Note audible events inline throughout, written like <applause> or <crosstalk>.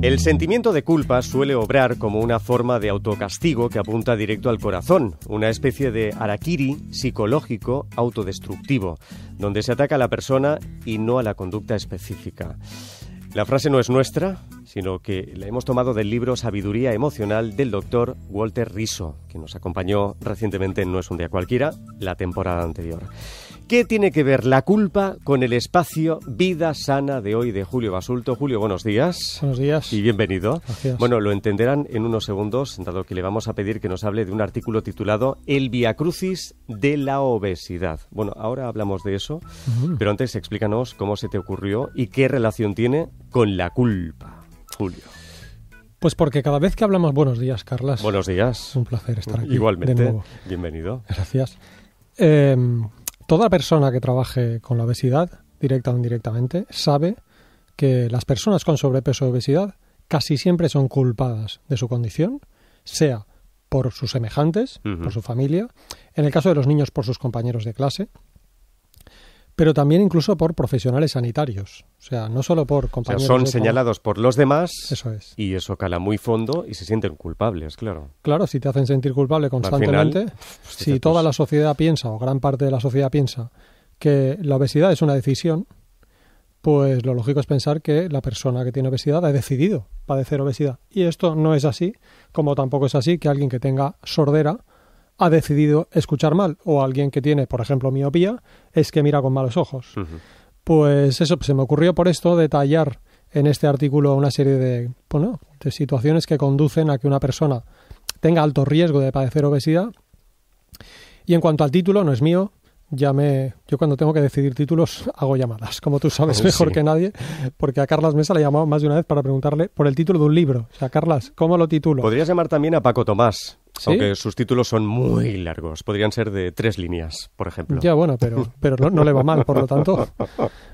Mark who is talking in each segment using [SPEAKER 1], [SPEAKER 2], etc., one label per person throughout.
[SPEAKER 1] El sentimiento de culpa suele obrar como una forma de autocastigo que apunta directo al corazón, una especie de arakiri psicológico autodestructivo, donde se ataca a la persona y no a la conducta específica. La frase no es nuestra, sino que la hemos tomado del libro Sabiduría Emocional del doctor Walter Riso, que nos acompañó recientemente en No es un día cualquiera, la temporada anterior. ¿Qué tiene que ver la culpa con el espacio Vida Sana de hoy de Julio Basulto? Julio, buenos días. Buenos días. Y bienvenido. Bueno, lo entenderán en unos segundos, dado que le vamos a pedir que nos hable de un artículo titulado El Via Crucis de la Obesidad. Bueno, ahora hablamos de eso, pero antes explícanos cómo se te ocurrió y qué relación tiene con la culpa, Julio.
[SPEAKER 2] Pues porque cada vez que hablamos, buenos días, Carlas. Buenos días. Un placer estar aquí. Igualmente. Bienvenido. Gracias. Eh, toda persona que trabaje con la obesidad, directa o indirectamente, sabe que las personas con sobrepeso o obesidad casi siempre son culpadas de su condición, sea por sus semejantes, por su familia, en el caso de los niños por sus compañeros de clase, pero también incluso por profesionales sanitarios. O sea, no solo por compañeros. O son señalados
[SPEAKER 1] por los demás. Eso es. Y eso cala muy fondo y se sienten culpables, claro.
[SPEAKER 2] Claro, si te hacen sentir culpable constantemente, pues, si toda pues la sociedad piensa, o gran parte de la sociedad piensa, que la obesidad es una decisión, pues lo lógico es pensar que la persona que tiene obesidad ha decidido padecer obesidad. Y esto no es así, como tampoco es así que alguien que tenga sordera ha decidido escuchar mal, o alguien que tiene, por ejemplo, miopía, es que mira con malos ojos. Pues eso, se me ocurrió por esto detallar en este artículo una serie de, pues de situaciones que conducen a que una persona tenga alto riesgo de padecer obesidad. Y en cuanto al título, no es mío, llamé, yo cuando tengo que decidir títulos <laughs> hago llamadas, como tú sabes oh, mejor que nadie, porque a Carlas Mesa le he llamado más de una vez para preguntarle por el título de un libro. O sea, Carlas, ¿cómo lo titulo? Podrías llamar
[SPEAKER 1] también a Paco Tomás, aunque sus títulos son muy largos. Podrían ser de tres líneas, por
[SPEAKER 2] ejemplo. Ya, bueno, pero, pero no, le va mal, por lo tanto.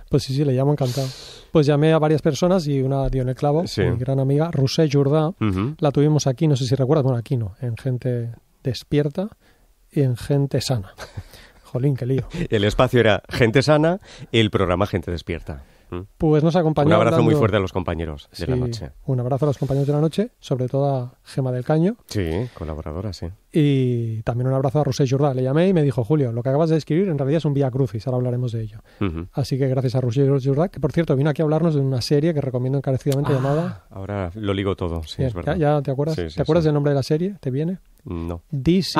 [SPEAKER 2] Pues sí, sí, le llamo encantado. Pues llamé a varias personas y una dio en el clavo, mi gran amiga, Rosé Jourdain, La tuvimos aquí, no sé si recuerdas, bueno, aquí no, en gente despierta y en gente sana. <laughs> Jolín, qué lío.
[SPEAKER 1] El espacio era gente sana, y el programa gente despierta.
[SPEAKER 2] Pues nos acompañó. Un abrazo muy fuerte a los compañeros de la noche. Un abrazo a los compañeros de la noche, sobre todo a Gema del Caño.
[SPEAKER 1] Sí, colaboradora, sí.
[SPEAKER 2] Y también un abrazo a Rosé Jordá. Le llamé y me dijo, Julio, lo que acabas de escribir en realidad es un vía crucis, ahora hablaremos de ello. Así que gracias a Rosé Jordá, que por cierto vino aquí a hablarnos de una serie que recomiendo encarecidamente ah, llamada.
[SPEAKER 1] Ahora lo ligo todo, sí, es verdad. ¿Ya, te acuerdas? ¿Te acuerdas del
[SPEAKER 2] nombre de la serie? ¿Te viene? No. Ah, This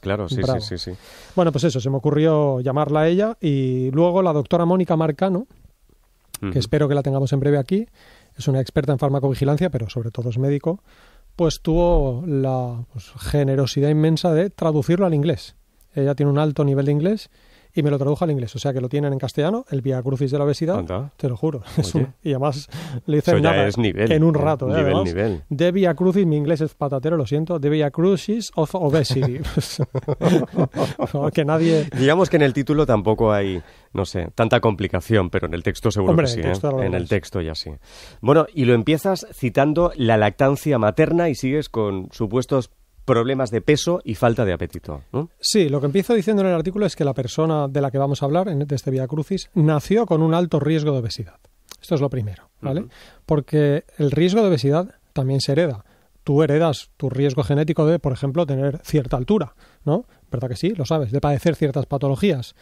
[SPEAKER 2] claro, sí, sí, sí, Bueno, pues eso, se me ocurrió llamarla a ella y luego la doctora Mónica Marcano, que espero que la tengamos en breve aquí, es una experta en farmacovigilancia, pero sobre todo es médico, pues tuvo la pues, generosidad inmensa de traducirlo al inglés. Ella tiene un alto nivel de inglés y me lo tradujo al inglés. O sea que lo tienen en castellano, el Via Crucis de la obesidad, te lo juro. <laughs> y además le dicen nada, en un eh, rato. Eh, de Via Crucis, mi inglés es patatero, lo siento, de Via Crucis of Obesity. <laughs> <laughs> nadie...
[SPEAKER 1] Digamos que en el título tampoco hay, no sé, tanta complicación, pero en el texto seguro que sí. En el ¿eh? texto ya sí. Bueno, y lo empiezas citando la lactancia materna y sigues con supuestos problemas de peso y falta de apetito.
[SPEAKER 2] Sí, lo que empiezo diciendo en el artículo es que la persona de la que vamos a hablar, de este Via Crucis, nació con un alto riesgo de obesidad. Esto es lo primero, ¿vale? Porque el riesgo de obesidad también se hereda. Tú heredas tu riesgo genético de, por ejemplo, tener cierta altura, ¿no? ¿Verdad que sí? Lo sabes, de padecer ciertas patologías.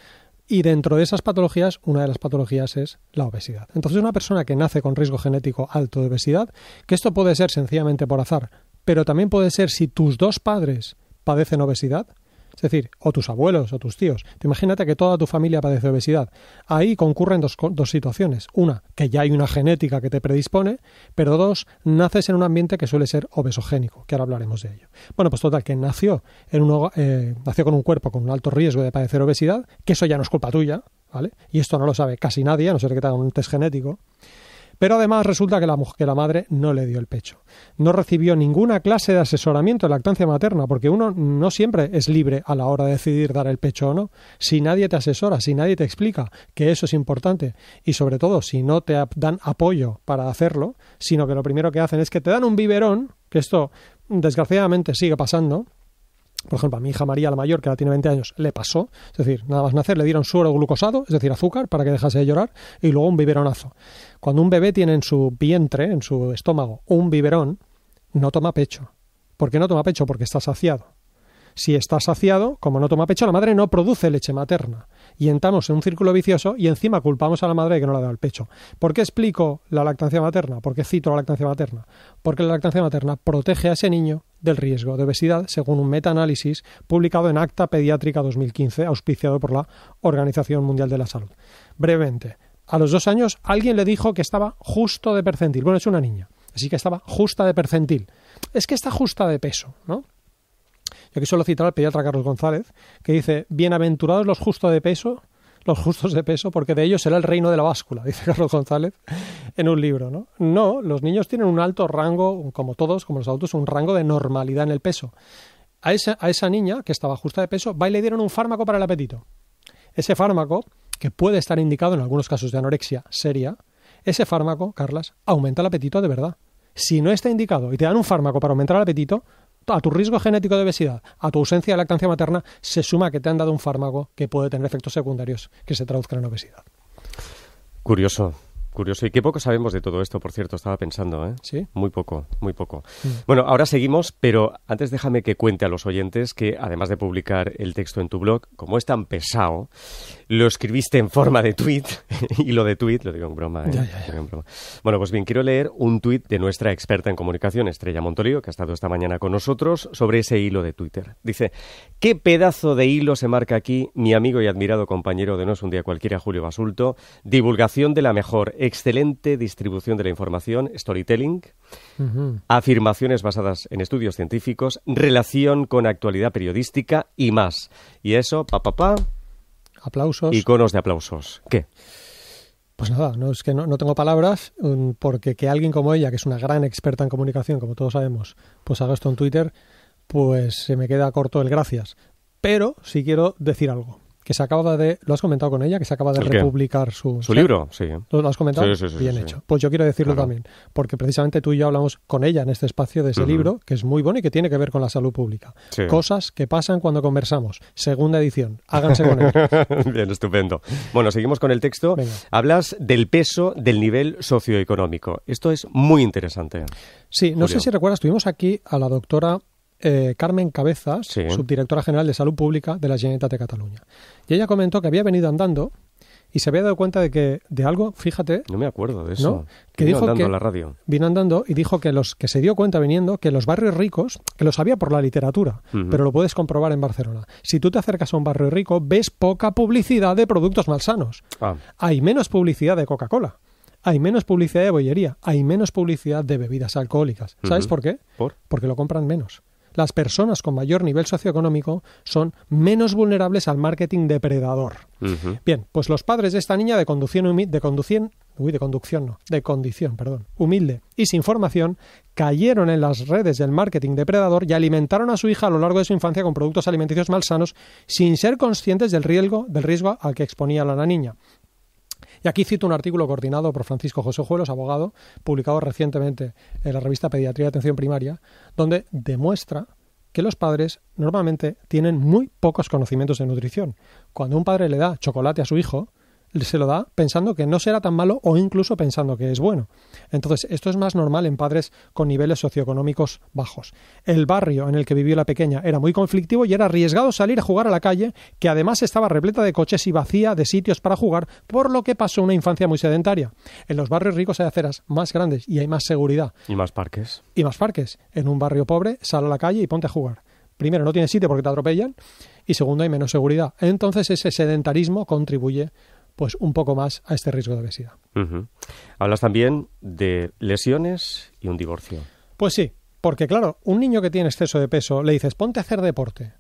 [SPEAKER 2] Y dentro de esas patologías, una de las patologías es la obesidad. Entonces, una persona que nace con riesgo genético alto de obesidad, que esto puede ser sencillamente por azar, pero también puede ser si tus dos padres padecen obesidad, es decir, o tus abuelos o tus tíos. imagínate que toda tu familia padece obesidad. Ahí concurren dos, dos, situaciones. Una, que ya hay una genética que te predispone, pero dos, naces en un ambiente que suele ser obesogénico, que ahora hablaremos de ello. Bueno, pues total, que nació, en un, eh, nació con un cuerpo con un alto riesgo de padecer obesidad, que eso ya no es culpa tuya, ¿vale? Y esto no lo sabe casi nadie, a no ser que te haga un test genético. Pero además resulta que la, que la madre no le dio el pecho. No recibió ninguna clase de asesoramiento en lactancia materna, porque uno no siempre es libre a la hora de decidir dar el pecho o no. Si nadie te asesora, si nadie te explica que eso es importante, y sobre todo si no te dan apoyo para hacerlo, sino que lo primero que hacen es que te dan un biberón, que esto desgraciadamente sigue pasando, por ejemplo, a mi hija María, la mayor, que la tiene 20 años, le pasó. Es decir, nada más nacer le dieron suero glucosado, es decir, azúcar, para que dejase de llorar, y luego un biberonazo. Cuando un bebé tiene en su vientre, en su estómago, un biberón, no toma pecho. ¿Por qué no toma pecho? Porque está saciado. Si está saciado, como no toma pecho, la madre no produce leche materna y entramos en un círculo vicioso y encima culpamos a la madre de que no le da dado el pecho. ¿Por qué explico la lactancia materna? ¿Por qué cito la lactancia materna? Porque la lactancia materna protege a ese niño del riesgo de obesidad, según un metaanálisis publicado en Acta Pediátrica 2015, auspiciado por la Organización Mundial de la Salud. Brevemente, a los dos años alguien le dijo que estaba justo de percentil. Bueno, es una niña, así que estaba justa de percentil. Es que está justa de peso, ¿no? Y aquí suelo citar al pediatra Carlos González, que dice, bienaventurados los justos de peso, los justos de peso, porque de ellos será el reino de la báscula, <laughs> dice Carlos González en un libro, ¿no? No, los niños tienen un alto rango, como todos, como los adultos, un rango de normalidad en el peso. A esa, a esa niña, que estaba justa de peso, va y le dieron un fármaco para el apetito. Ese fármaco, que puede estar indicado en algunos casos de anorexia seria, ese fármaco, Carlas, aumenta el apetito de verdad. Si no está indicado y te dan un fármaco para aumentar el apetito, a tu riesgo genético de obesidad, a tu ausencia de lactancia materna, se suma que te han dado un fármaco que puede tener efectos secundarios que se traduzcan en obesidad.
[SPEAKER 1] Curioso. Curioso, y qué poco sabemos de todo esto, por cierto, estaba pensando, ¿eh? Sí. Muy poco, muy poco. Mm. Bueno, ahora seguimos, pero antes déjame que cuente a los oyentes que, además de publicar el texto en tu blog, como es tan pesado, lo escribiste en forma de tweet, <laughs> y de tweet ¿eh? lo digo en broma, Bueno, pues bien, quiero leer un tweet de nuestra experta en comunicación, Estrella Montolío, que ha estado esta mañana con nosotros, sobre ese hilo de Twitter. Dice, ¿qué pedazo de hilo se marca aquí mi amigo y admirado compañero de No es un día cualquiera, Julio Basulto? Divulgación de la mejor excelente distribución de la información, storytelling, afirmaciones basadas en estudios científicos, relación con actualidad periodística y más. Y eso, pa, pa, pa.
[SPEAKER 2] Aplausos. Iconos de
[SPEAKER 1] aplausos. ¿Qué?
[SPEAKER 2] Pues nada, no, es que no, no, tengo palabras, mm, porque que alguien como ella, que es una gran experta en comunicación, como todos sabemos, pues haga esto en Twitter, pues se me queda corto el gracias. Pero sí quiero decir algo que se acaba de. ¿Lo has comentado con ella? Que se acaba de republicar su. Su libro, sí. ¿Lo has comentado? Bien hecho. Pues yo quiero decirlo también, porque precisamente tú y yo hablamos con ella en este espacio de ese libro, que es muy bueno y que tiene que ver con la salud pública. Cosas que pasan cuando conversamos. Segunda edición. Háganse con él. <laughs>
[SPEAKER 1] Bien, estupendo. Bueno, seguimos con el texto. Hablas del peso del nivel socioeconómico. Esto es muy interesante.
[SPEAKER 2] Sí, no sé si recuerdas, tuvimos aquí a la doctora eh, Carmen Cabezas, subdirectora general de Salud Pública de la Generalitat de Cataluña. Y ella comentó que había venido andando y se había dado cuenta de que de algo, fíjate. No me acuerdo de eso. Que vino dijo andando que, la radio. Vino andando y dijo que los que se dio cuenta viniendo que los barrios ricos, que lo sabía por la literatura, pero lo puedes comprobar en Barcelona. Si tú te acercas a un barrio rico, ves poca publicidad de productos malsanos. Ah. Hay menos publicidad de Coca-Cola. Hay menos publicidad de bollería, hay menos publicidad de bebidas alcohólicas. ¿Sabes por qué? Porque lo compran menos las personas con mayor nivel socioeconómico son menos vulnerables al marketing depredador. Bien, pues los padres de esta niña de conducción, de de de condición, perdón, humilde y sin formación, cayeron en las redes del marketing depredador y alimentaron a su hija a lo largo de su infancia con productos alimenticios malsanos sin ser conscientes del riesgo, del riesgo al que exponía la niña. Y aquí cito un artículo coordinado por Francisco José Juelos, abogado, publicado recientemente en la revista Pediatría de Atención Primaria, donde demuestra que los padres normalmente tienen muy pocos conocimientos de nutrición. Cuando un padre le da chocolate a su hijo, se lo da pensando que no será tan malo o incluso pensando que es bueno. Entonces, esto es más normal en padres con niveles socioeconómicos bajos. El barrio en el que vivió la pequeña era muy conflictivo y era arriesgado salir a jugar a la calle, que además estaba repleta de coches y vacía de sitios para jugar, por lo que pasó una infancia muy sedentaria. En los barrios ricos hay aceras más grandes y hay más seguridad.
[SPEAKER 1] Y más parques.
[SPEAKER 2] Y más parques. En un barrio pobre, sal a la calle y ponte a jugar. Primero, no tienes sitio porque te atropellan y segundo, hay menos seguridad. Entonces ese sedentarismo contribuye pues un poco más a este riesgo de obesidad.
[SPEAKER 1] Hablas también de lesiones y un divorcio.
[SPEAKER 2] Pues sí, porque claro, un niño que tiene exceso de peso le dices ponte a hacer deporte.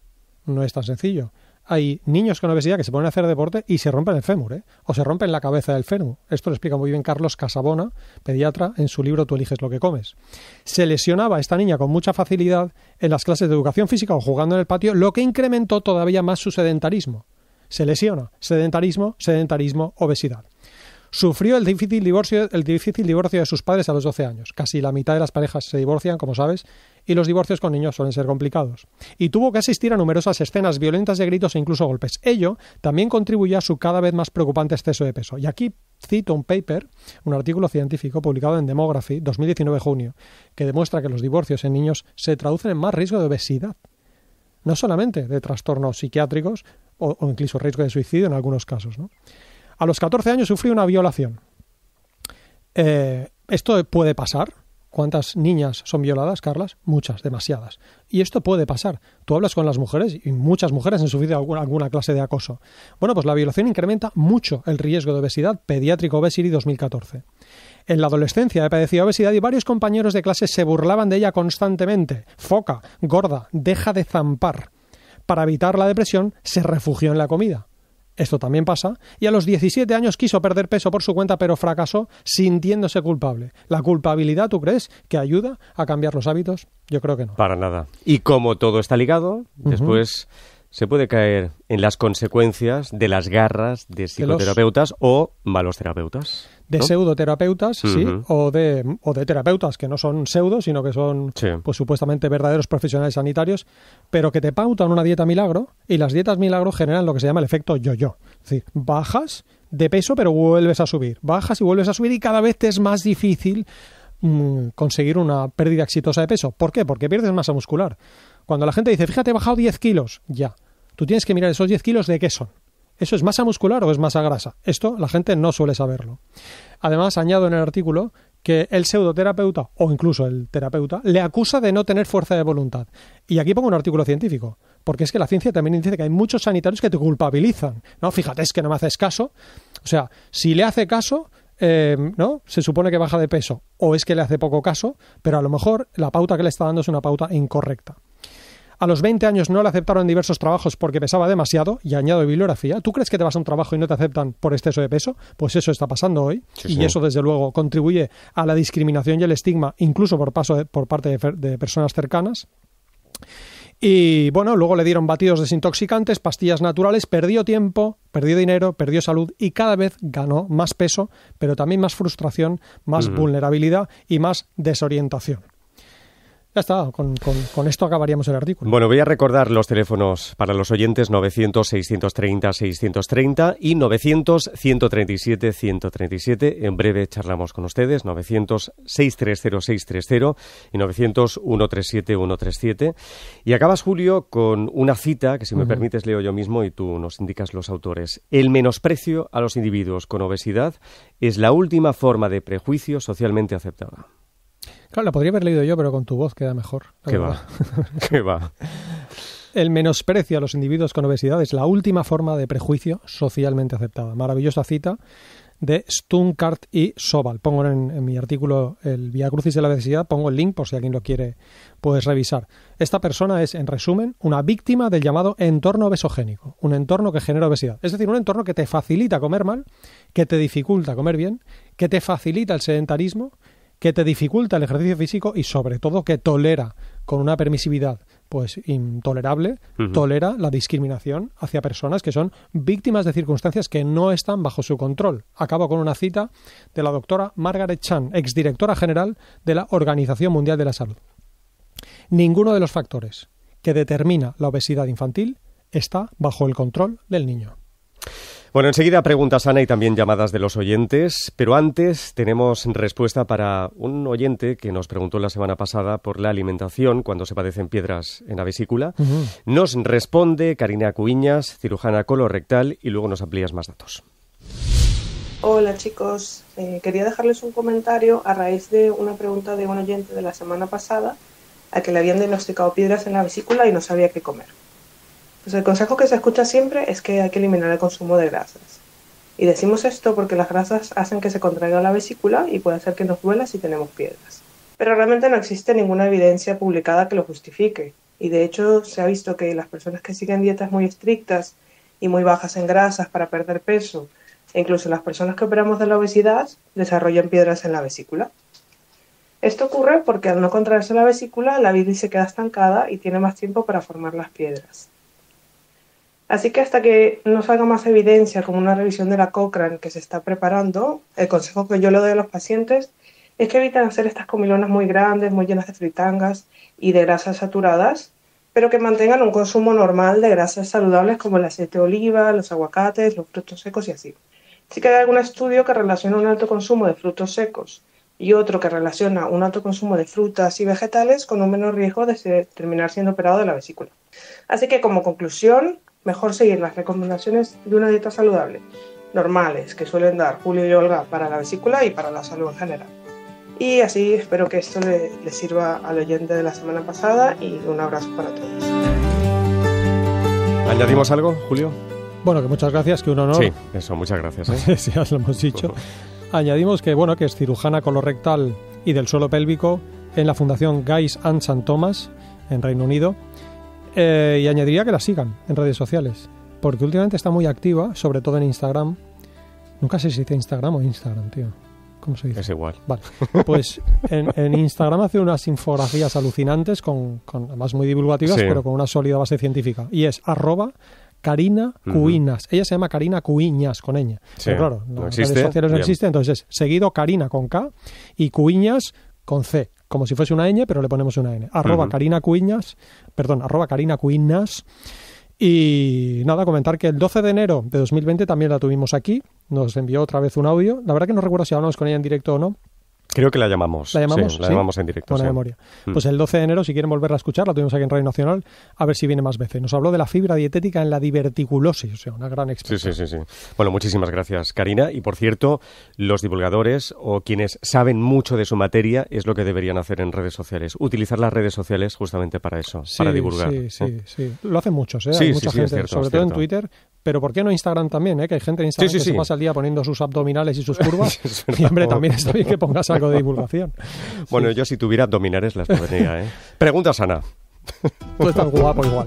[SPEAKER 2] No es tan sencillo. Hay niños con obesidad que se ponen a hacer deporte y se rompen el fémur, ¿eh? o se rompen la cabeza del fémur. Esto lo explica muy bien Carlos Casabona, pediatra, en su libro Tú eliges lo que comes. Se lesionaba esta niña con mucha facilidad en las clases de educación física o jugando en el patio, lo que incrementó todavía más su sedentarismo se lesiona. Sedentarismo, sedentarismo, obesidad. Sufrió el difícil, divorcio, de sus padres a los 12 años. Casi la mitad de las parejas se divorcian, como sabes, y los divorcios con niños suelen ser complicados. Y tuvo que asistir a numerosas escenas violentas de gritos e incluso golpes. Ello también contribuye a su cada vez más preocupante exceso de peso. Y aquí cito un paper, un artículo científico publicado en Demography 2019 junio, que demuestra que los divorcios en niños se traducen en más riesgo de obesidad no solamente de trastornos psiquiátricos o, incluso riesgo de suicidio en algunos casos. A los 14 años sufrí una violación. Eh, esto puede pasar. ¿Cuántas niñas son violadas, Carlas? Muchas, demasiadas. Y esto puede pasar. Tú hablas con las mujeres y muchas mujeres han sufrido alguna, alguna clase de acoso. Bueno, pues la violación incrementa mucho el riesgo de obesidad pediátrico obesity 2014. En la adolescencia he padecido obesidad y varios compañeros de clase se burlaban de ella constantemente. Foca, gorda, deja de zampar. Para evitar la depresión, se refugió en la comida. Esto también pasa, y a los 17 años quiso perder peso por su cuenta, pero fracasó sintiéndose culpable. ¿La culpabilidad, tú crees, que ayuda a cambiar los hábitos? Yo creo que no.
[SPEAKER 1] Para nada. Y como todo está ligado, después se puede caer en las consecuencias de las garras de psicoterapeutas o malos terapeutas. De pseudoterapeutas, sí,
[SPEAKER 2] o de, o de terapeutas que no son pseudos, sino que son pues supuestamente verdaderos profesionales sanitarios, pero que te pautan una dieta milagro y las dietas milagro generan lo que se llama el efecto yo-yo. Es decir, bajas de peso pero vuelves a subir, bajas y vuelves a subir y cada vez te es más difícil mm, conseguir una pérdida exitosa de peso. ¿Por qué? Porque pierdes masa muscular. Cuando la gente dice, fíjate, he bajado 10 kilos, ya. Tú tienes que mirar esos 10 kilos de qué son. ¿Eso es masa muscular o es masa grasa? Esto la gente no suele saberlo. Además, añado en el artículo que el pseudoterapeuta o incluso el terapeuta le acusa de no tener fuerza de voluntad. Y aquí pongo un artículo científico, porque es que la ciencia también dice que hay muchos sanitarios que te culpabilizan. No, fíjate, es que no me haces caso. O sea, si le hace caso, eh, ¿no? Se supone que baja de peso o es que le hace poco caso, pero a lo mejor la pauta que le está dando es una pauta incorrecta a los 20 años no le aceptaron diversos trabajos porque pesaba demasiado, y añado bibliografía, ¿tú crees que te vas a un trabajo y no te aceptan por exceso de peso? Pues eso está pasando hoy, y eso desde luego contribuye a la discriminación y el estigma, incluso por, paso por parte de, personas cercanas. Y bueno, luego le dieron batidos desintoxicantes, pastillas naturales, perdió tiempo, perdió dinero, perdió salud y cada vez ganó más peso, pero también más frustración, más vulnerabilidad y más desorientación. Ya está, con, esto acabaríamos el artículo.
[SPEAKER 1] Bueno, voy a recordar los teléfonos para los oyentes 900-630-630 y 900-137-137. En breve charlamos con ustedes, 900-630-630 y 900-137-137. Y acabas, Julio, con una cita que, si me permites, leo yo mismo y tú nos indicas los autores. El menosprecio a los individuos con obesidad es la última forma de prejuicio socialmente aceptada.
[SPEAKER 2] Claro, la podría haber leído yo, pero con tu voz queda mejor. ¿Qué va? <laughs> ¿Qué va? El menosprecio a los individuos con obesidad es la última forma de prejuicio socialmente aceptada. Maravillosa cita de Stunkart y Sobal. Pongo en, mi artículo el Via Crucis de la obesidad, pongo el link por si alguien lo quiere puedes revisar. Esta persona es, en resumen, una víctima del llamado entorno obesogénico, un entorno que genera obesidad. Es decir, un entorno que te facilita comer mal, que te dificulta comer bien, que te facilita el sedentarismo que te dificulta el ejercicio físico y sobre todo que tolera con una permisividad pues intolerable, tolera la discriminación hacia personas que son víctimas de circunstancias que no están bajo su control. Acabo con una cita de la doctora Margaret Chan, exdirectora general de la Organización Mundial de la Salud. Ninguno de los factores que determina la obesidad infantil está bajo el control del niño.
[SPEAKER 1] Bueno, enseguida preguntas, Ana, y también llamadas de los oyentes, pero antes tenemos respuesta para un oyente que nos preguntó la semana pasada por la alimentación cuando se padecen piedras en la vesícula. Nos responde Karina Cuiñas, cirujana colorectal, y luego nos amplías más datos.
[SPEAKER 3] Hola chicos, eh, quería dejarles un comentario a raíz de una pregunta de un oyente de la semana pasada a que le habían diagnosticado piedras en la vesícula y no sabía qué comer. Pues el consejo que se escucha siempre es que hay que eliminar el consumo de grasas. Y decimos esto porque las grasas hacen que se contraiga la vesícula y puede hacer que nos duela si tenemos piedras. Pero realmente no existe ninguna evidencia publicada que lo justifique. Y de hecho se ha visto que las personas que siguen dietas muy estrictas y muy bajas en grasas para perder peso, e incluso las personas que operamos de la obesidad, desarrollan piedras en la vesícula. Esto ocurre porque al no contraerse la vesícula, la bilis se queda estancada y tiene más tiempo para formar las piedras. Así que hasta que no salga más evidencia como una revisión de la Cochrane que se está preparando, el consejo que yo le doy a los pacientes es que eviten hacer estas comilonas muy grandes, muy llenas de fritangas y de grasas saturadas, pero que mantengan un consumo normal de grasas saludables como el aceite de oliva, los aguacates, los frutos secos y así. Sí que hay algún estudio que relaciona un alto consumo de frutos secos y otro que relaciona un alto consumo de frutas y vegetales con un menor riesgo de terminar siendo operado de la vesícula. Así que como conclusión, mejor seguir las recomendaciones de una dieta saludable, normales, que suelen dar Julio y Olga para la vesícula y para la salud en general. Y así espero que esto le, sirva al oyente de la semana pasada y un abrazo para todos.
[SPEAKER 2] ¿Añadimos algo, Julio? Bueno, que muchas gracias, que un honor. Sí, eso, muchas gracias. ¿eh? <laughs> sí, ya lo hemos dicho. Añadimos que, bueno, que es cirujana colorectal y del suelo pélvico en la Fundación Guys and St. Thomas, en Reino Unido eh, y añadiría que la sigan en redes sociales, porque últimamente está muy activa, sobre todo en Instagram. Nunca sé si dice Instagram o Instagram, tío. ¿Cómo se dice? Es igual. Vale. Pues en, Instagram hace unas infografías alucinantes, con, con además muy divulgativas, pero con una sólida base científica. Y es arroba Karina Cuinas. Ella se llama Karina Cuiñas con ella Sí. claro, no existe. redes sociales no entonces es seguido Karina con K y Cuiñas con C como si fuese una ñ, pero le ponemos una n. Arroba Karina Cuiñas, perdón, arroba Karina Cuiñas. Y nada, comentar que el 12 de enero de 2020 también la tuvimos aquí, nos envió otra vez un audio, la verdad que no recuerdo si hablamos con ella en directo o no,
[SPEAKER 1] Creo que la llamamos. ¿La llamamos? Sí, la llamamos en directo. Buena memoria. Mm. Pues el
[SPEAKER 2] 12 de enero, si quieren volverla a escuchar, la tuvimos aquí en Radio Nacional, a ver si viene más veces. Nos habló de la fibra dietética en la diverticulosis, o sea, una gran experiencia.
[SPEAKER 1] Sí, sí, sí, Bueno, muchísimas gracias, Karina. Y por cierto, los divulgadores o quienes saben mucho de su materia es lo que deberían hacer en redes sociales. Utilizar las redes sociales justamente para eso, para divulgar. Sí, sí, mm. sí. Lo hacen muchos, ¿eh? Hay mucha gente, sobre todo en
[SPEAKER 2] Twitter, pero ¿por qué no Instagram también? Eh? Que hay gente en Instagram que se pasa el día poniendo sus abdominales y sus curvas. <laughs> y hombre, también está bien que pongas algo de divulgación.
[SPEAKER 1] <laughs> bueno, yo si tuviera abdominales las pondría, ¿eh? Pregunta sana.
[SPEAKER 2] <laughs> Tú estás guapo igual.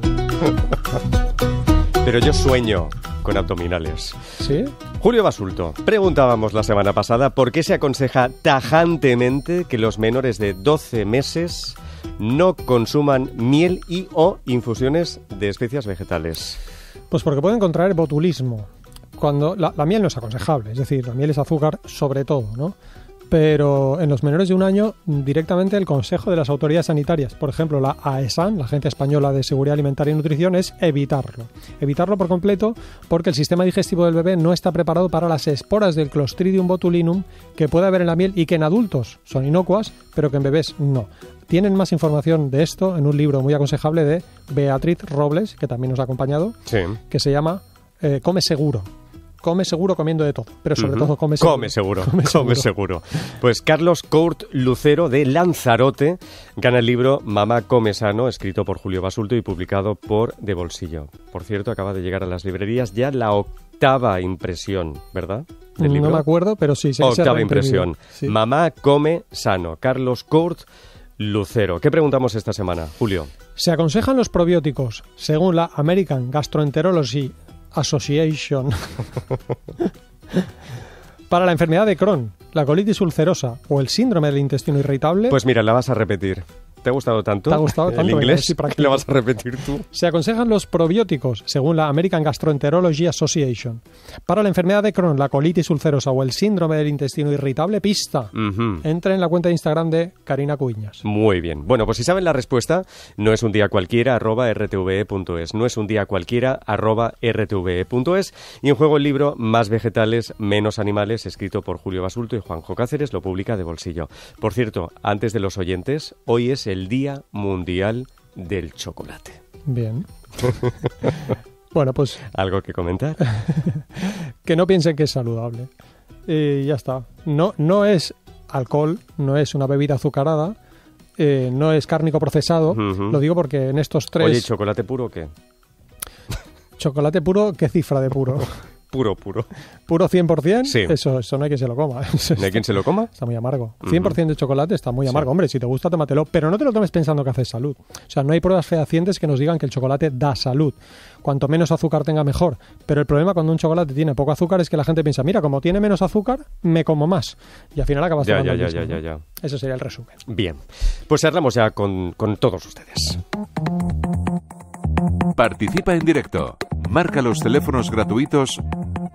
[SPEAKER 1] Pero yo sueño con abdominales. ¿Sí? Julio Basulto, preguntábamos la semana pasada por qué se aconseja tajantemente que los menores de 12 meses no consuman miel y o infusiones de especias vegetales.
[SPEAKER 2] Pues porque pueden contraer botulismo. Cuando la, la miel no es aconsejable, es decir, la miel es azúcar sobre todo, ¿no? pero en los menores de un año directamente el consejo de las autoridades sanitarias, por ejemplo la AESAN, la Agencia Española de Seguridad Alimentaria y Nutrición, es evitarlo. Evitarlo por completo porque el sistema digestivo del bebé no está preparado para las esporas del Clostridium botulinum que puede haber en la miel y que en adultos son inocuas, pero que en bebés no. Tienen más información de esto en un libro muy aconsejable de Beatriz Robles, que también nos ha acompañado, que se llama eh, Come Seguro come seguro comiendo de todo, pero sobre todo come seguro. <laughs> Come seguro, come,
[SPEAKER 1] seguro. Pues Carlos Court Lucero de Lanzarote gana el libro Mamá come sano, escrito por Julio Basulto y publicado por De Bolsillo. Por cierto, acaba de llegar a las librerías ya la octava impresión, ¿verdad?
[SPEAKER 2] No me acuerdo, pero sí. Se octava impresión.
[SPEAKER 1] Mamá come sano. Carlos Court Lucero. ¿Qué preguntamos esta semana, Julio?
[SPEAKER 2] Se aconsejan los probióticos. Según la American Gastroenterology Association para la enfermedad de Crohn, la colitis ulcerosa o el síndrome del intestino irritable. Pues
[SPEAKER 1] mira, la vas a repetir. ¿Te ha gustado tanto? ¿Te ha gustado tanto? El inglés, y lo vas a repetir tú.
[SPEAKER 2] Se aconsejan los probióticos, según la American Gastroenterology Association, para la enfermedad de Crohn, la colitis ulcerosa o el síndrome del intestino irritable. Pista. Entra en la cuenta de Instagram de Karina Cuñas.
[SPEAKER 1] Muy bien. Bueno, pues si saben la respuesta, no es un día cualquiera, arroba rtve.es. No es un día cualquiera, arroba rtve.es. Y en juego el libro Más vegetales, menos animales, escrito por Julio Basulto y Juanjo Cáceres, lo publica de bolsillo. Por cierto, antes de los oyentes, hoy es el el Día Mundial del Chocolate.
[SPEAKER 2] Bien. <laughs> bueno, pues...
[SPEAKER 1] ¿Algo que comentar?
[SPEAKER 2] <laughs> que no piensen que es saludable. Y eh, ya está. No, no es alcohol, no es una bebida azucarada, eh, no es cárnico procesado. Lo digo porque en estos tres... Oye,
[SPEAKER 1] ¿chocolate puro o qué?
[SPEAKER 2] Chocolate puro, ¿qué cifra de puro? <laughs>
[SPEAKER 1] puro, puro. ¿Puro
[SPEAKER 2] 100%? Sí. Eso, no hay quien se lo coma. <laughs> ¿No hay quien se lo coma? Está muy amargo. 100% de chocolate está muy amargo. Hombre, si te gusta, tómatelo, pero no te lo tomes pensando que hace salud. O sea, no hay pruebas fehacientes que nos digan que el chocolate da salud. Cuanto menos azúcar tenga, mejor. Pero el problema cuando un chocolate tiene poco azúcar es que la gente piensa, mira, como tiene menos azúcar, me como más. Y al final acabas de ya, ya, ya, ya, Eso sería el resumen.
[SPEAKER 1] Bien. Pues hablamos ya con todos ustedes.
[SPEAKER 2] Participa en directo. Marca los teléfonos gratuitos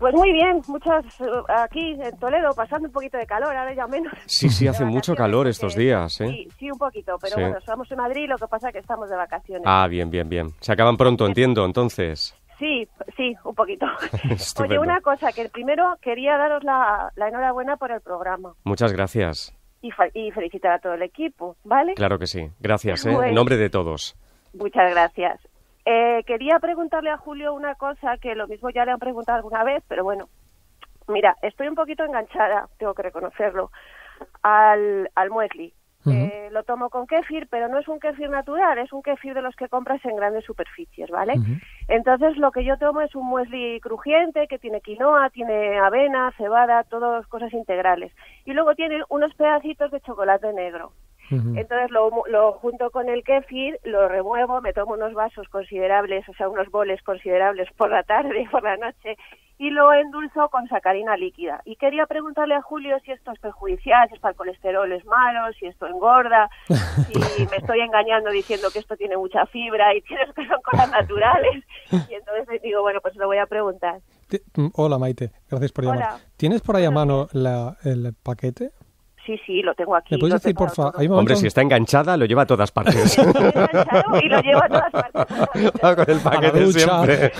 [SPEAKER 4] Pues muy bien, muchas eh, aquí en Toledo, pasando un poquito de calor, ahora ya menos.
[SPEAKER 1] Sí, sí, hace mucho calor estos días. ¿eh? Sí,
[SPEAKER 4] sí, un poquito, pero bueno, estamos en Madrid, lo que pasa es que estamos de vacaciones.
[SPEAKER 1] Ah, bien, bien, bien. Se acaban pronto, entiendo, entonces.
[SPEAKER 4] Sí, sí, un poquito.
[SPEAKER 1] <laughs> Oye, una
[SPEAKER 4] cosa, que primero quería daros la, enhorabuena por el programa.
[SPEAKER 1] Muchas gracias.
[SPEAKER 4] Y, felicitar a todo el equipo, ¿vale? Claro
[SPEAKER 1] que sí. Gracias, ¿eh? en pues nombre de todos.
[SPEAKER 4] Muchas gracias. Eh, quería preguntarle a Julio una cosa que lo mismo ya le han preguntado alguna vez, pero bueno, mira, estoy un poquito enganchada, tengo que reconocerlo, al, al muesli. Eh, lo tomo con kefir, pero no es un kefir natural, es un kefir de los que compras en grandes superficies, ¿vale? Entonces lo que yo tomo es un muesli crujiente que tiene quinoa, tiene avena, cebada, todas cosas integrales. Y luego tiene unos pedacitos de chocolate negro. Entonces lo, junto con el kefir, lo remuevo, me tomo unos vasos considerables, o sea, unos boles considerables por la tarde, <laughs> por la noche, y lo endulzo con sacarina líquida. Y quería preguntarle a Julio si esto es perjudicial, si es para el colesterol es malo, si esto engorda, <laughs> si me estoy engañando diciendo que esto tiene mucha fibra y tienes <laughs> que son cosas naturales. Y entonces digo, bueno, pues lo voy a preguntar.
[SPEAKER 2] Mm, hola Maite, gracias por llamar. ¿Tienes por ahí a mano la, el paquete?
[SPEAKER 4] Sí, sí, lo tengo aquí. ¿Me puedes decir, por
[SPEAKER 2] Hombre, si está enganchada, lo lleva a todas partes. y lo <laughs> lleva a todas partes. con
[SPEAKER 1] el paquete siempre.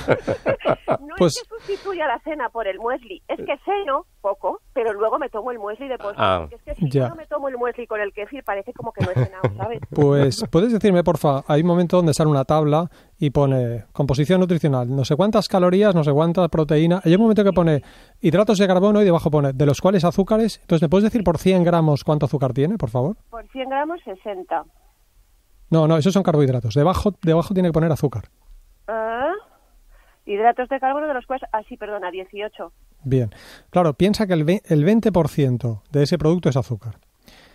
[SPEAKER 2] no pues... es que
[SPEAKER 4] sustituya la cena por el muesli, es que ceno poco, pero luego me tomo el muesli de postre. Ah, es que si no me tomo el muesli con el kefir, parece como que no he cenado,
[SPEAKER 2] <laughs> ¿sabes? Pues, ¿puedes decirme, porfa, hay un momento donde sale una tabla y pone composición nutricional, no sé cuántas calorías, no sé cuántas proteína. Hay un momento que pone hidratos de carbono y debajo pone de los cuales azúcares. Entonces, ¿me puedes decir por 100 gramos cuánto azúcar tiene, por favor?
[SPEAKER 4] Por 100 gramos, 60.
[SPEAKER 2] No, no, esos son carbohidratos. Debajo, debajo tiene que poner azúcar.
[SPEAKER 4] ¿Ah? hidratos de carbono, de los cuales, así, ah, perdona, 18.
[SPEAKER 2] Bien, claro, piensa que el 20% de ese producto es azúcar.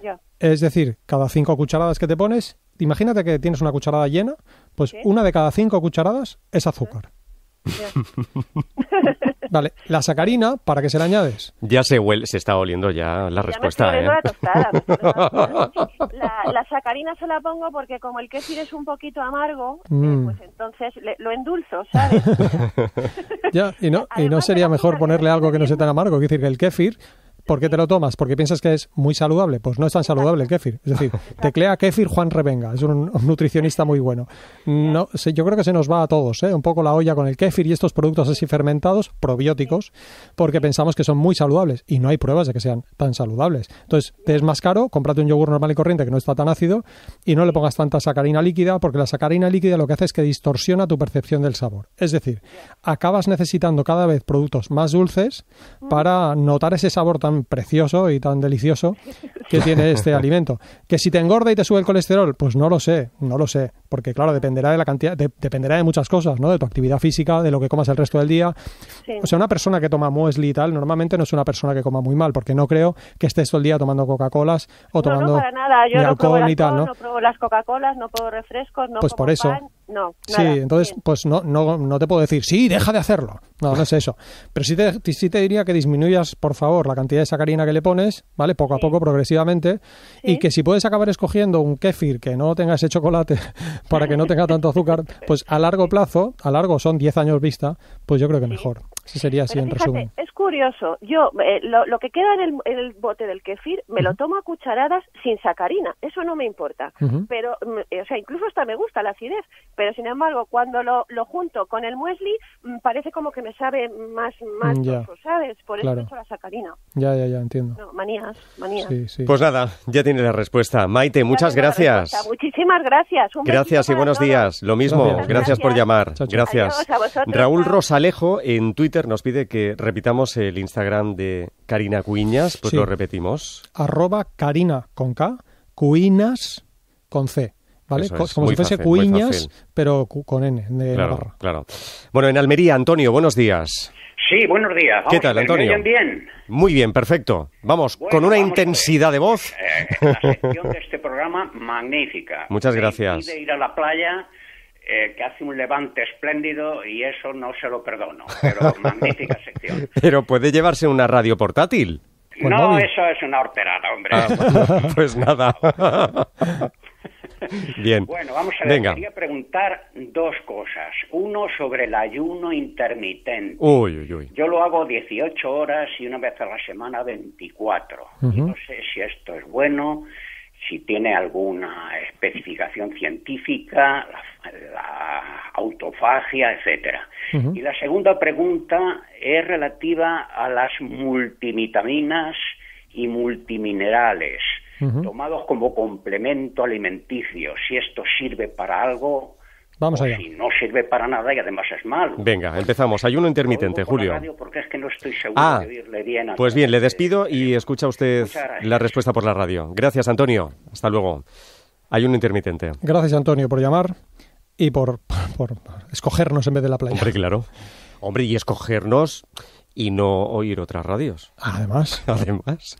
[SPEAKER 2] Ya. Es decir, cada cinco cucharadas que te pones, imagínate que tienes una cucharada llena, pues una de cada cinco cucharadas es azúcar. <laughs> Vale, la sacarina, ¿para qué se la añades?
[SPEAKER 1] Ya se huele, se está oliendo ya la respuesta. la,
[SPEAKER 4] la, sacarina se la pongo porque como el kéfir es un poquito amargo, eh, mm. pues entonces lo endulzo, ¿sabes?
[SPEAKER 2] <laughs> ya, y no, <laughs> y no sería mejor ponerle algo que no sea tan amargo, es decir, que el kéfir ¿Por qué te lo tomas? ¿Porque piensas que es muy saludable? Pues no es tan saludable el kéfir. Es decir, <laughs> teclea kéfir Juan Revenga, es un, nutricionista muy bueno. No, yo creo que se nos va a todos, ¿eh? un poco la olla con el kéfir y estos productos así fermentados, probióticos, porque pensamos que son muy saludables y no hay pruebas de que sean tan saludables. Entonces, te es más caro, cómprate un yogur normal y corriente que no está tan ácido y no le pongas tanta sacarina líquida, porque la sacarina líquida lo que hace es que distorsiona tu percepción del sabor. Es decir, acabas necesitando cada vez productos más dulces para notar ese sabor tan precioso y tan delicioso que tiene <laughs> este alimento. Que si te engorda y te sube el colesterol, pues no lo sé, no lo sé, porque claro, dependerá de la cantidad, dependerá de muchas cosas, ¿no? De tu actividad física, de lo que comas el resto del día. O sea, una persona que toma muesli y tal, normalmente no es una persona que coma muy mal, porque no creo que estés todo el día tomando Coca-Colas o tomando no, para nada. Yo no alcohol las ¿no?
[SPEAKER 4] pruebo las Coca-Colas, no puedo refrescos, no Pues por eso. Pan, no, sí,
[SPEAKER 2] entonces, pues no, no, te puedo decir, sí, deja de hacerlo. No, no es eso. Pero sí te, te diría que disminuyas, por favor, la cantidad de sacarina que le pones, ¿vale? Poco a poco, progresivamente y que si puedes acabar escogiendo un kéfir que no tenga ese chocolate <laughs> para que no tenga tanto azúcar, pues a largo plazo, a largo son 10 años vista, pues yo creo que mejor sería así en fíjate,
[SPEAKER 4] Es curioso. Yo, eh, lo, que queda en el, bote del kefir, me lo tomo a cucharadas sin sacarina. Eso no me importa. Pero, mm, eh, o sea, incluso hasta me gusta la acidez. Pero, sin embargo, cuando lo, junto con el muesli, mm, parece como que me sabe más, mm, más ¿sabes? Por eso he hecho la sacarina.
[SPEAKER 1] Ya, ya, ya, entiendo.
[SPEAKER 4] manías, manías.
[SPEAKER 1] Pues nada, ya tiene la respuesta. Maite, muchas gracias.
[SPEAKER 4] Muchísimas gracias. gracias y buenos
[SPEAKER 1] días. Lo mismo, gracias, por llamar. Gracias. Raúl Rosalejo en Twitter nos pide que repitamos el Instagram de Karina Cuiñas, pues lo repetimos.
[SPEAKER 2] Arroba Karina con K, Cuinas con C. ¿Vale? Como si fuese pero con N de claro,
[SPEAKER 1] Claro. Bueno, en Almería, Antonio, buenos días. Sí, buenos días. ¿Qué tal, Antonio? bien. Muy bien, perfecto. Vamos, con una intensidad de voz. Eh, la sección de este
[SPEAKER 5] programa, magnífica. Muchas gracias. ir a la playa eh, que hace un levante espléndido y eso no se lo perdono. Pero <laughs> magnífica
[SPEAKER 1] sección. Pero puede llevarse una radio portátil. no, eso
[SPEAKER 5] es una horterada, hombre. Ah, pues, pues nada.
[SPEAKER 1] <laughs> Bien. Bueno, vamos a ver. Quería
[SPEAKER 5] preguntar dos cosas. Uno sobre el ayuno intermitente.
[SPEAKER 1] Uy, uy, uy. Yo
[SPEAKER 5] lo hago 18 horas y una vez a la semana 24. no sé si esto es bueno si tiene alguna especificación científica, la, autofagia, etcétera. Y la segunda pregunta es relativa a las multivitaminas y multiminerales tomados como complemento alimenticio, si esto sirve para algo pues no sirve para nada y además es malo.
[SPEAKER 1] Venga, empezamos. Hay Ayuno intermitente, Julio. Radio
[SPEAKER 5] porque es que no estoy seguro ah, de bien.
[SPEAKER 1] Pues bien, le despido y ¿eh? escucha usted la respuesta por la radio. Gracias, Antonio. Hasta luego. Hay Ayuno intermitente.
[SPEAKER 2] Gracias, Antonio, por llamar y por, escogernos en vez de la playa.
[SPEAKER 1] Hombre, claro. Hombre, y escogernos y no oír otras radios.
[SPEAKER 2] Además. <laughs>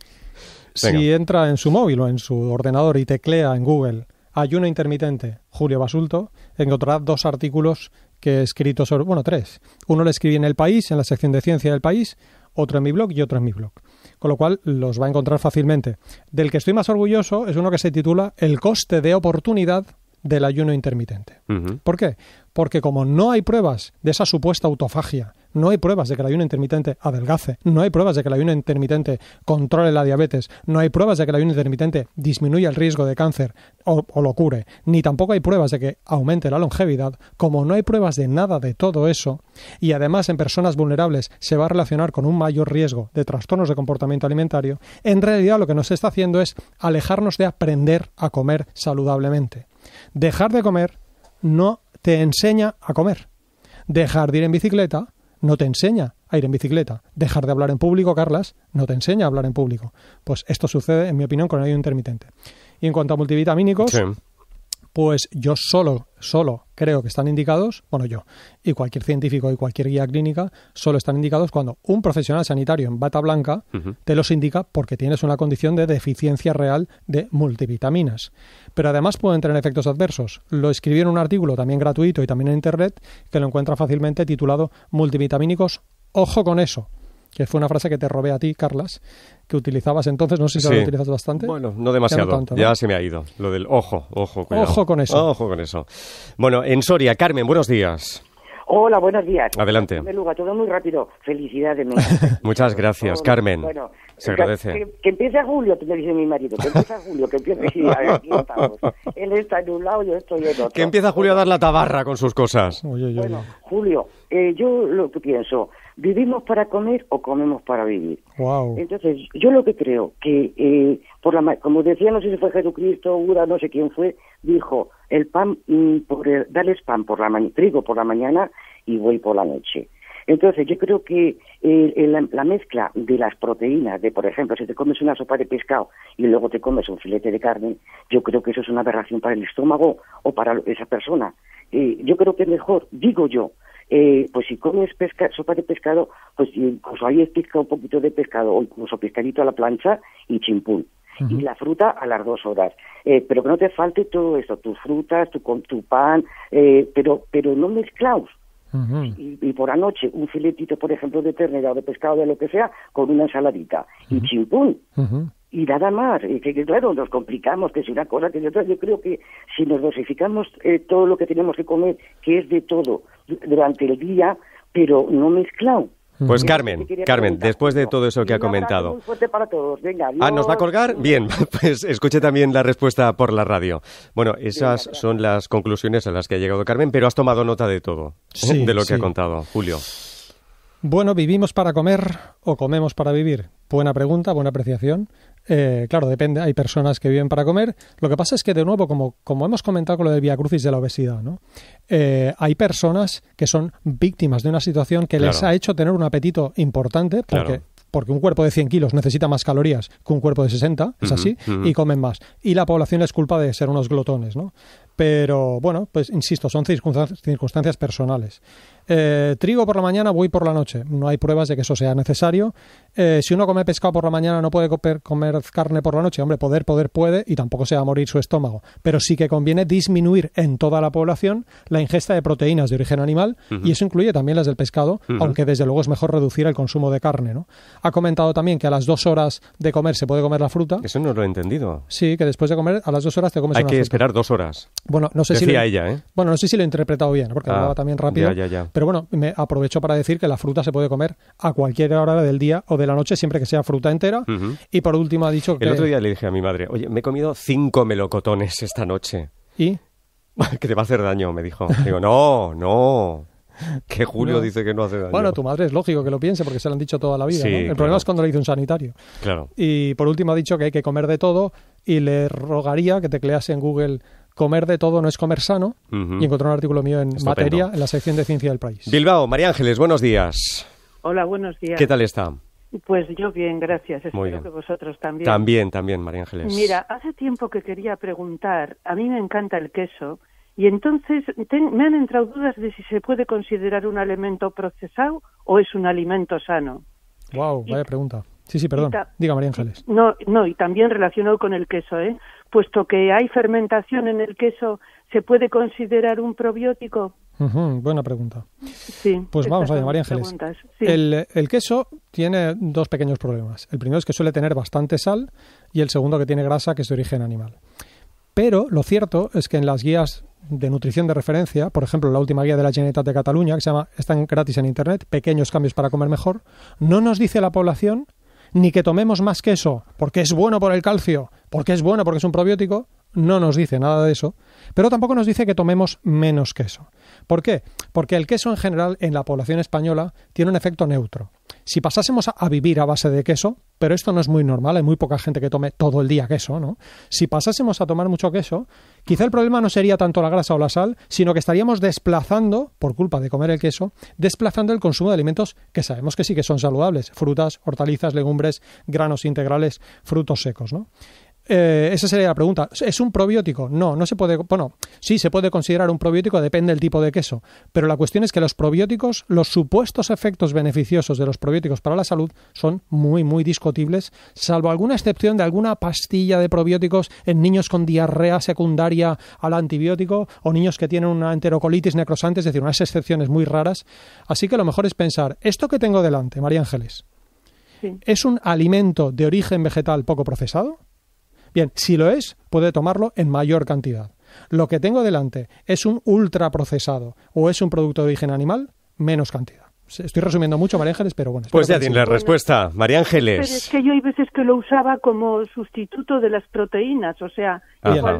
[SPEAKER 2] Si entra en su móvil o en su ordenador y teclea en Google Ayuno intermitente, Julio Basulto, encontrará dos artículos que he escrito sobre, bueno, tres. Uno lo escribí en El País, en la sección de ciencia del País, otro en mi blog y otro en mi blog. Con lo cual los va a encontrar fácilmente. Del que estoy más orgulloso es uno que se titula El coste de oportunidad del ayuno intermitente. ¿Por qué? Porque como no hay pruebas de esa supuesta autofagia, no hay pruebas de que el ayuno intermitente adelgace, no hay pruebas de que el ayuno intermitente controle la diabetes, no hay pruebas de que el ayuno intermitente disminuya el riesgo de cáncer o, o lo cure, ni tampoco hay pruebas de que aumente la longevidad, como no hay pruebas de nada de todo eso, y además en personas vulnerables se va a relacionar con un mayor riesgo de trastornos de comportamiento alimentario, en realidad lo que nos está haciendo es alejarnos de aprender a comer saludablemente. Dejar de comer no te enseña a comer. Dejar de ir en bicicleta no te enseña a ir en bicicleta. Dejar de hablar en público, Carlas, no te enseña a hablar en público. Pues esto sucede, en mi opinión, con el ayuno intermitente. Y en cuanto a multivitamínicos, pues yo solo, solo creo que están indicados, bueno yo y cualquier científico y cualquier guía clínica, solo están indicados cuando un profesional sanitario en bata blanca te los indica porque tienes una condición de deficiencia real de multivitaminas. Pero además pueden tener efectos adversos. Lo escribí en un artículo también gratuito y también en internet que lo encuentra fácilmente titulado Multivitamínicos, ojo con eso que fue una frase que te robé a ti, Carlas, que utilizabas entonces, no sé si la utilizas bastante. Bueno, no demasiado, ya,
[SPEAKER 1] se me ha ido, lo del ojo, ojo, Ojo con eso. Ojo con eso. Bueno, en Soria, Carmen, buenos días.
[SPEAKER 6] Hola, buenos días. Adelante. todo muy rápido. Felicidades.
[SPEAKER 1] <laughs> Muchas gracias, Carmen. Se agradece. Que,
[SPEAKER 6] que, empiece julio, me dice mi marido, que empiece <laughs> julio, que empiece A Él está en un lado, yo estoy en otro. Que empieza
[SPEAKER 1] julio a dar la tabarra con sus cosas. bueno,
[SPEAKER 6] Julio, eh, yo lo que pienso, ¿vivimos para comer o comemos para vivir? Entonces, yo lo que creo, que eh, por la, como decía, no sé si fue Jesucristo, Buda, no sé quién fue, dijo, el pan, mm, por pan por la mañana, trigo por la mañana y voy por la noche. Entonces, yo creo que eh, la, mezcla de las proteínas, de por ejemplo, si te comes una sopa de pescado y luego te comes un filete de carne, yo creo que eso es una aberración para el estómago o para esa persona. Eh, yo creo que es mejor, digo yo, eh, pues si comes sopa de pescado, pues incluso ahí es pesca un poquito de pescado o incluso pescadito a la plancha y chimpún. Y la fruta a las dos horas. pero que no te falte todo esto, tus frutas, tu, pan, pero, pero no mezclaos y, por anoche, un filetito, por ejemplo, de ternera o de pescado, de lo que sea, con una ensaladita. Y chimpún. Y nada más. Y que, claro, nos complicamos, que es una cosa, que es otra. Yo creo que si nos dosificamos eh, todo lo que tenemos que comer, que es de todo, durante el día, pero no mezclado.
[SPEAKER 1] Pues Carmen, Carmen, después de todo eso que ha comentado.
[SPEAKER 6] ah, ¿nos va a colgar?
[SPEAKER 1] Bien, <laughs> pues escuche también la respuesta por la radio. Bueno, esas son las conclusiones a las que ha llegado Carmen, pero has tomado nota de todo, <laughs> de lo que ha contado Julio.
[SPEAKER 2] Bueno, ¿vivimos para comer o comemos para vivir? Buena pregunta, buena apreciación. Eh, claro, depende, hay personas que viven para comer. Lo que pasa es que, de nuevo, como, hemos comentado con lo del Via Crucis de la obesidad, ¿no? Eh, hay personas que son víctimas de una situación que les ha hecho tener un apetito importante, porque porque un cuerpo de 100 kilos necesita más calorías que un cuerpo de 60, es así, y comen más. Y la población es culpa de ser unos glotones, ¿no? Pero bueno, pues insisto, son circunstancias, personales. Eh, trigo por la mañana, voy por la noche. No hay pruebas de que eso sea necesario. Eh, si uno come pescado por la mañana, no puede comer, carne por la noche. Hombre, poder, poder puede y tampoco se va a morir su estómago. Pero sí que conviene disminuir en toda la población la ingesta de proteínas de origen animal y eso incluye también las del pescado, aunque desde luego es mejor reducir el consumo de carne. ¿no? Ha comentado también que a las dos horas de comer se puede comer la fruta.
[SPEAKER 1] Eso no lo he entendido.
[SPEAKER 2] Sí, que después de comer, a las dos horas te comes Hay que esperar dos horas. Bueno, no sé si. Lo, ¿eh? Bueno, no sé si lo he interpretado bien, porque ah, hablaba también rápido. Ya, ya, ya. Pero bueno, me aprovecho para decir que la fruta se puede comer a cualquier hora del día o de la noche, siempre que sea fruta entera. Y por último ha dicho que... El otro día
[SPEAKER 1] le dije a mi madre, oye, me he comido cinco melocotones esta noche. ¿Y? <laughs> que te va a hacer daño, me dijo. Digo, no, no. Que Julio dice que no hace daño. Bueno,
[SPEAKER 2] tu madre es lógico que lo piense porque se lo han dicho toda la vida. El problema es cuando le dice un sanitario. Claro. Y por último ha dicho que hay que comer de todo y le rogaría que teclease en Google comer de todo no es comer sano, y encontré un artículo mío en materia en la sección de ciencia del país.
[SPEAKER 1] Bilbao, María Ángeles, buenos días.
[SPEAKER 4] Hola, buenos días. ¿Qué tal está? Pues yo bien, gracias. Espero que vosotros también.
[SPEAKER 1] También, también, María Ángeles. Mira,
[SPEAKER 4] hace tiempo que quería preguntar, a mí me encanta el queso, y entonces me han entrado dudas de si se puede considerar un alimento procesado o es un alimento sano.
[SPEAKER 2] Wow, vaya pregunta. Sí, sí, perdón. Diga María Ángeles.
[SPEAKER 4] No, no, y también relacionado con el queso, ¿eh? Puesto que hay fermentación en el queso, ¿se puede considerar un probiótico?
[SPEAKER 2] buena pregunta. Sí, pues vamos allá, María Ángeles. El, el, queso tiene dos pequeños problemas. El primero es que suele tener bastante sal y el segundo que tiene grasa que es de origen animal. Pero lo cierto es que en las guías de nutrición de referencia, por ejemplo, la última guía de la Genetat de Cataluña, que se llama Están gratis en Internet, Pequeños cambios para comer mejor, no nos dice la población ni que tomemos más queso, porque es bueno por el calcio, porque es bueno, porque es un probiótico, no nos dice nada de eso, pero tampoco nos dice que tomemos menos queso. ¿Por qué? Porque el queso en general en la población española tiene un efecto neutro. Si pasásemos a, vivir a base de queso, pero esto no es muy normal, hay muy poca gente que tome todo el día queso, ¿no? Si pasásemos a tomar mucho queso, quizá el problema no sería tanto la grasa o la sal, sino que estaríamos desplazando, por culpa de comer el queso, desplazando el consumo de alimentos que sabemos que sí que son saludables, frutas, hortalizas, legumbres, granos integrales, frutos secos, ¿no? Eh, esa sería la pregunta. ¿Es un probiótico? No, no se puede. Bueno, sí, se puede considerar un probiótico, depende del tipo de queso. Pero la cuestión es que los probióticos, los supuestos efectos beneficiosos de los probióticos para la salud son muy, muy discutibles, salvo alguna excepción de alguna pastilla de probióticos en niños con diarrea secundaria al antibiótico o niños que tienen una enterocolitis necrosante, es decir, unas excepciones muy raras. Así que lo mejor es pensar: esto que tengo delante, María Ángeles, ¿es un alimento de origen vegetal poco procesado? Bien, si lo es, puede tomarlo en mayor cantidad. Lo que tengo delante es un ultraprocesado o es un producto de origen animal, menos cantidad. Estoy resumiendo mucho, María Ángeles, pero bueno. Pues ya tiene la respuesta,
[SPEAKER 1] María Ángeles.
[SPEAKER 4] es que yo hay veces que lo usaba como sustituto de las proteínas, o sea,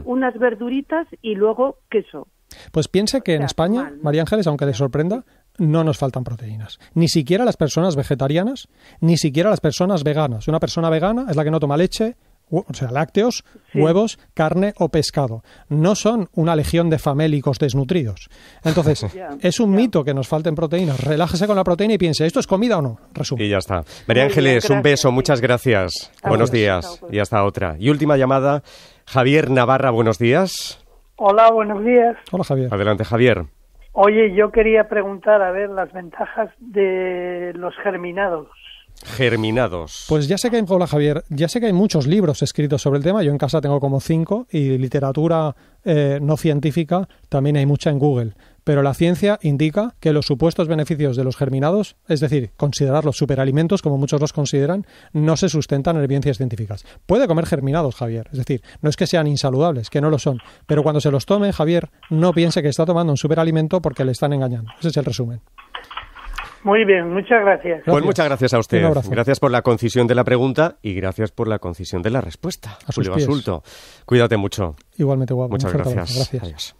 [SPEAKER 4] unas verduritas y luego queso.
[SPEAKER 2] Pues piense que en España, María Ángeles, aunque le sorprenda, no nos faltan proteínas. Ni siquiera las personas vegetarianas, ni siquiera las personas veganas. Una persona vegana es la que no toma leche, o sea, lácteos, huevos, carne o pescado. No son una legión de famélicos desnutridos. Entonces, <laughs> es un mito que nos falten proteínas. Relájese con la proteína y piense, ¿esto es comida o no?
[SPEAKER 1] Resumo. Y ya está. María Ángeles, un beso, muchas gracias. buenos días. y hasta otra. Y última llamada, Javier Navarra, buenos días.
[SPEAKER 2] Hola, buenos días.
[SPEAKER 1] Hola, Javier. Adelante, Javier.
[SPEAKER 2] Oye, yo quería preguntar, a ver, las ventajas de los germinados.
[SPEAKER 1] Germinados.
[SPEAKER 2] Pues ya sé que hay, Javier, ya sé que hay muchos libros escritos sobre el tema, yo en casa tengo como cinco y literatura eh, no científica también hay mucha en Google pero la ciencia indica que los supuestos beneficios de los germinados, es decir, considerarlos superalimentos, como muchos los consideran, no se sustentan en evidencias científicas. Puede comer germinados, Javier, es decir, no es que sean insaludables, que no lo son, pero cuando se los tome, Javier, no piense que está tomando un superalimento porque le están engañando. Ese es el resumen. Muy bien, muchas gracias. Pues muchas gracias a usted.
[SPEAKER 1] Gracias por la concisión de la pregunta y gracias por la concisión de la respuesta. A Julio cuídate mucho. Igualmente, guapo. Muchas gracias. gracias.